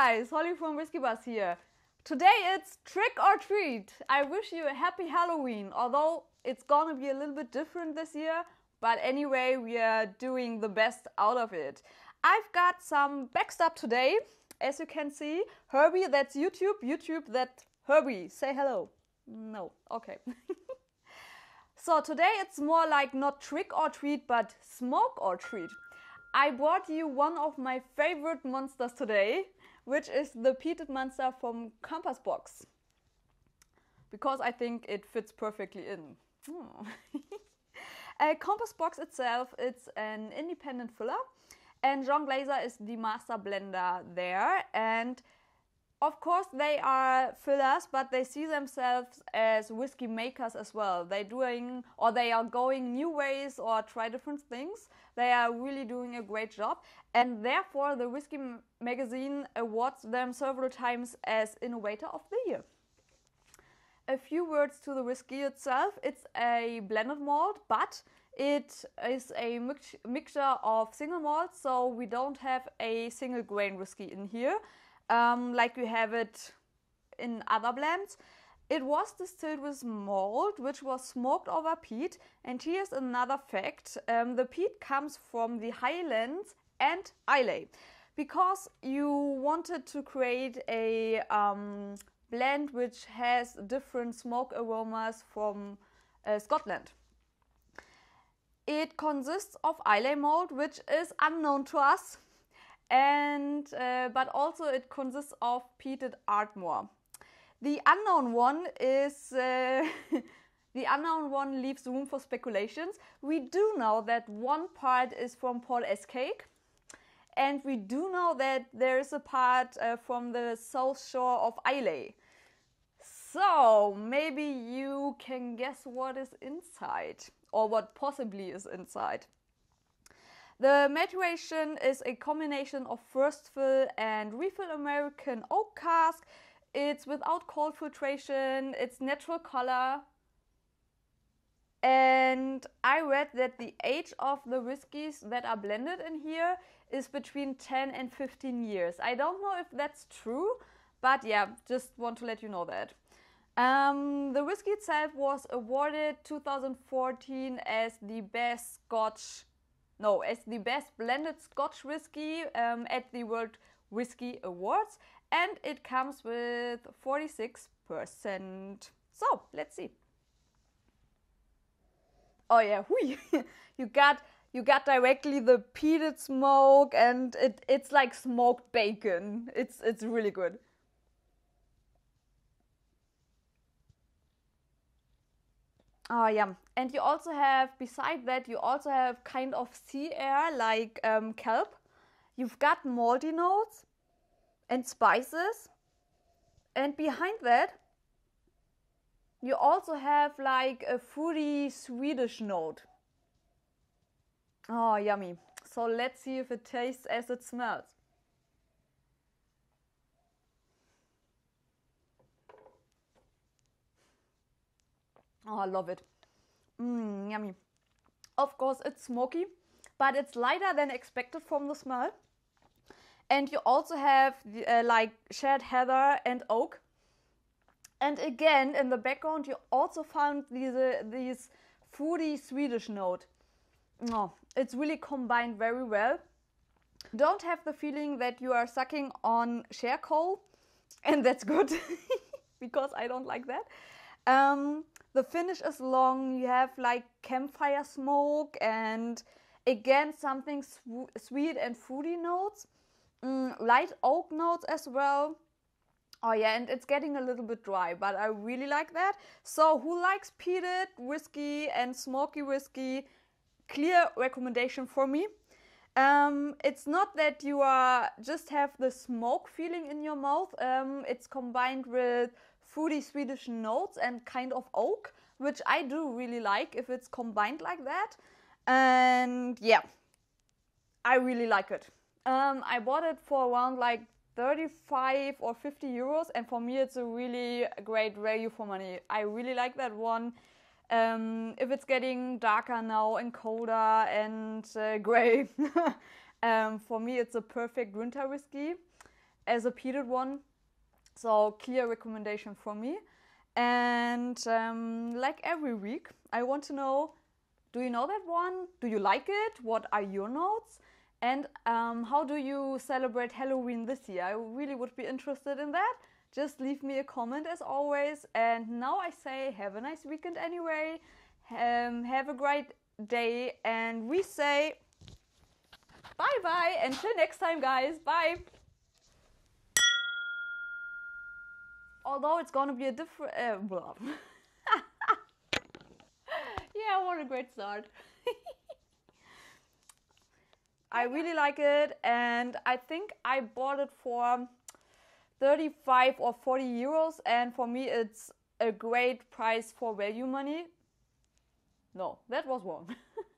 guys, Holly from Whiskey Bus here. Today it's trick or treat. I wish you a happy Halloween, although it's gonna be a little bit different this year, but anyway, we are doing the best out of it. I've got some backstop today, as you can see. Herbie, that's YouTube, YouTube, that Herbie. Say hello. No, okay. so today it's more like not trick or treat, but smoke or treat. I brought you one of my favorite monsters today, which is the peated monster from Compass Box. Because I think it fits perfectly in. Hmm. uh, Compass Box itself, it's an independent filler. And Jean Glazer is the master blender there. And of course they are fillers but they see themselves as whiskey makers as well they're doing or they are going new ways or try different things they are really doing a great job and therefore the whiskey magazine awards them several times as innovator of the year a few words to the whiskey itself it's a blended malt but it is a mix mixture of single malts so we don't have a single grain whiskey in here um, like you have it in other blends. It was distilled with malt, which was smoked over peat. And here's another fact um, the peat comes from the highlands and Islay because you wanted to create a um, blend which has different smoke aromas from uh, Scotland. It consists of Islay malt, which is unknown to us and uh, but also it consists of peated Ardmore. The unknown one is uh, the unknown one leaves room for speculations. We do know that one part is from Paul S. Cake, and we do know that there is a part uh, from the south shore of Islay. So maybe you can guess what is inside or what possibly is inside. The maturation is a combination of first fill and refill American oak cask. It's without cold filtration, it's natural color. And I read that the age of the whiskies that are blended in here is between 10 and 15 years. I don't know if that's true, but yeah, just want to let you know that. Um, the whiskey itself was awarded 2014 as the best Scotch no, as the best blended Scotch whisky um, at the World Whisky Awards, and it comes with 46%. So let's see. Oh yeah, you got you got directly the peated smoke, and it, it's like smoked bacon. It's it's really good. Oh, yeah. And you also have, beside that, you also have kind of sea air like um, kelp. You've got malty notes and spices. And behind that, you also have like a fruity Swedish note. Oh, yummy. So let's see if it tastes as it smells. Oh, I love it. Mmm, yummy. Of course, it's smoky, but it's lighter than expected from the smell. And you also have the, uh, like shared heather and oak. And again, in the background, you also found these uh, these fruity Swedish note. oh, it's really combined very well. don't have the feeling that you are sucking on share coal, and that's good because I don't like that. Um, the finish is long, you have like campfire smoke and again something sw- sweet and fruity notes, mm, light oak notes as well. Oh yeah, and it's getting a little bit dry, but I really like that. So who likes peated whiskey and smoky whiskey? Clear recommendation for me. Um, it's not that you are just have the smoke feeling in your mouth. Um, it's combined with fruity Swedish notes and kind of oak, which I do really like if it's combined like that. And yeah, I really like it. Um, I bought it for around like 35 or 50 euros, and for me, it's a really great value for money. I really like that one. Um, if it's getting darker now and colder and uh, gray, um, for me, it's a perfect winter whiskey as a peated one so, clear recommendation for me. And um, like every week, I want to know do you know that one? Do you like it? What are your notes? And um, how do you celebrate Halloween this year? I really would be interested in that. Just leave me a comment as always. And now I say, have a nice weekend anyway. Um, have a great day. And we say bye bye. Until next time, guys. Bye. although it's gonna be a different. Uh, yeah, what a great start. I really like it, and I think I bought it for 35 or 40 euros, and for me, it's a great price for value money. No, that was wrong.